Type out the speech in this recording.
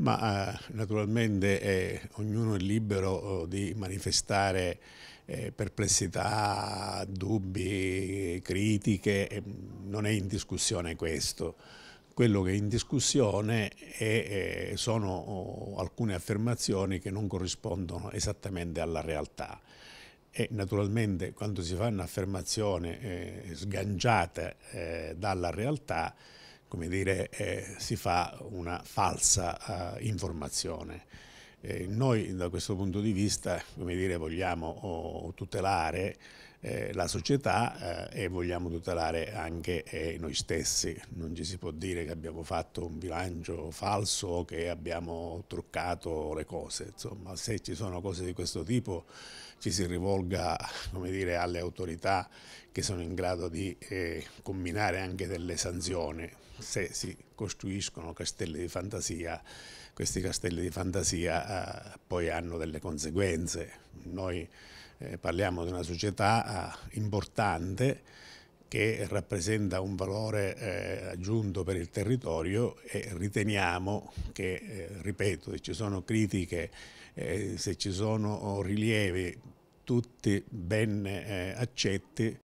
ma eh, naturalmente è, eh, ognuno è libero oh, di manifestare eh, perplessità, dubbi, critiche, non è in discussione questo. Quello che è in discussione è, sono oh, alcune affermazioni che non corrispondono esattamente alla realtà. E naturalmente quando si fa un'affermazione sganciata dalla realtà come dire, eh, si fa una falsa eh, informazione. Eh, noi da questo punto di vista dire, vogliamo oh, tutelare eh, la società eh, e vogliamo tutelare anche eh, noi stessi. Non ci si può dire che abbiamo fatto un bilancio falso o che abbiamo truccato le cose. Insomma, se ci sono cose di questo tipo ci si rivolga dire, alle autorità che sono in grado di eh, combinare anche delle sanzioni. Se si costruiscono castelli di fantasia, questi castelli di fantasia eh, poi hanno delle conseguenze. Noi eh, parliamo di una società ah, importante che rappresenta un valore eh, aggiunto per il territorio e riteniamo che, eh, ripeto, se ci sono critiche, eh, se ci sono oh, rilievi, tutti ben eh, accetti,